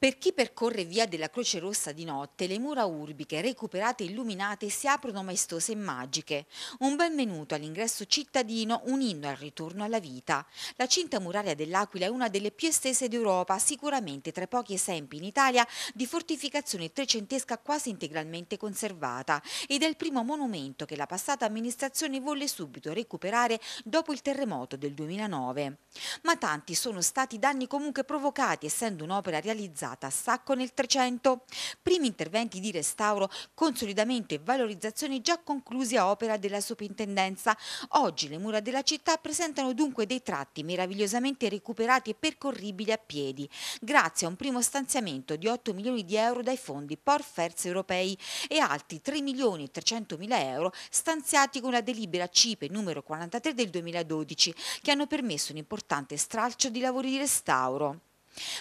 Per chi percorre via della Croce Rossa di notte, le mura urbiche recuperate e illuminate si aprono maestose e magiche. Un benvenuto all'ingresso cittadino, un inno al ritorno alla vita. La cinta muraria dell'Aquila è una delle più estese d'Europa, sicuramente tra i pochi esempi in Italia di fortificazione trecentesca quasi integralmente conservata ed è il primo monumento che la passata amministrazione volle subito recuperare dopo il terremoto del 2009. Ma tanti sono stati i danni comunque provocati essendo un'opera realizzata realizzata a Sacco nel 300. Primi interventi di restauro, consolidamento e valorizzazione già conclusi a opera della soprintendenza. Oggi le mura della città presentano dunque dei tratti meravigliosamente recuperati e percorribili a piedi, grazie a un primo stanziamento di 8 milioni di euro dai fondi Porfers europei e altri 3 milioni e 300 mila euro stanziati con la delibera CIPE numero 43 del 2012, che hanno permesso un importante stralcio di lavori di restauro.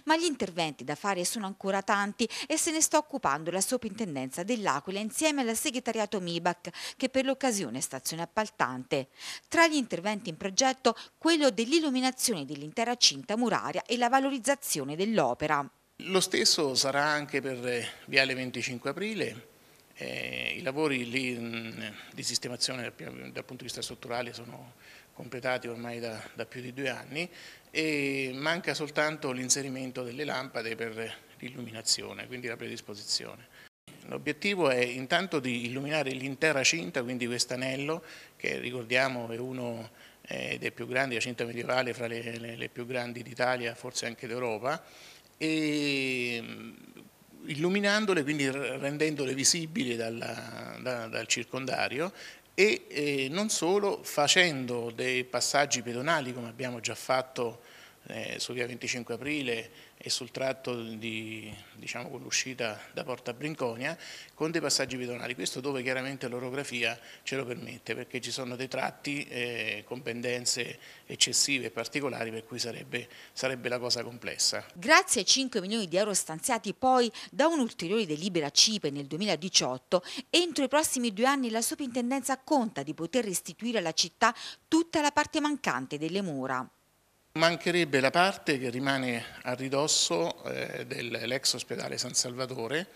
Ma gli interventi da fare sono ancora tanti e se ne sta occupando la soprintendenza dell'Aquila insieme al segretariato MIBAC che per l'occasione è stazione appaltante. Tra gli interventi in progetto quello dell'illuminazione dell'intera cinta muraria e la valorizzazione dell'opera. Lo stesso sarà anche per eh, Viale 25 Aprile, eh, i lavori lì, mh, di sistemazione dal, dal, punto di vista strutturale sono completati ormai da, da più di due anni e manca soltanto l'inserimento delle lampade per l'illuminazione, quindi la predisposizione. L'obiettivo è intanto di illuminare l'intera cinta, quindi questo anello, che ricordiamo è uno eh, dei più grandi, la cinta medievale fra le, le, le più grandi d'Italia, forse anche d'Europa, e mm, illuminandole, quindi rendendole visibili dalla, da, dal circondario e eh, non solo facendo dei passaggi pedonali come abbiamo già fatto eh, su via 25 aprile e sul tratto di, diciamo, con l'uscita da Porta Brinconia con dei passaggi pedonali, questo dove chiaramente l'orografia ce lo permette perché ci sono dei tratti eh, con pendenze eccessive e particolari per cui sarebbe, sarebbe la cosa complessa. Grazie ai 5 milioni di euro stanziati poi da un'ulteriore delibera CIPE nel 2018, entro i prossimi due anni la soprintendenza conta di poter restituire alla città tutta la parte mancante delle mura. Mancherebbe la parte che rimane a ridosso eh, dell'ex ospedale San Salvatore,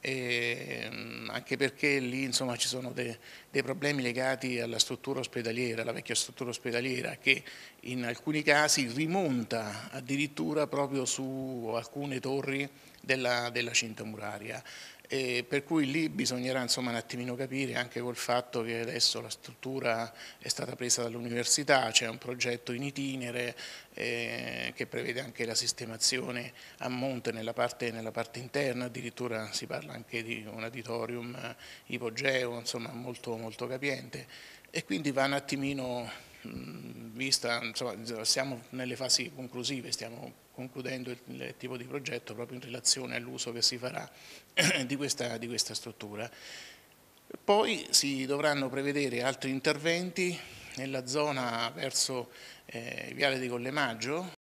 eh, anche perché lì insomma, ci sono de, dei problemi legati alla struttura ospedaliera, alla vecchia struttura ospedaliera che in alcuni casi rimonta addirittura proprio su alcune torri della, della cinta muraria. E per cui lì bisognerà insomma, un attimino capire anche col fatto che adesso la struttura è stata presa dall'università, c'è un progetto in itinere eh, che prevede anche la sistemazione a monte nella parte, nella parte, interna, addirittura si parla anche di un auditorium eh, ipogeo, insomma molto, molto capiente e quindi va un attimino Mm, vista, insomma, siamo nelle fasi conclusive, stiamo concludendo il, il tipo di progetto proprio in relazione all'uso che si farà di questa, di questa struttura. Poi si dovranno prevedere altri interventi nella zona verso eh, Viale di Collemaggio,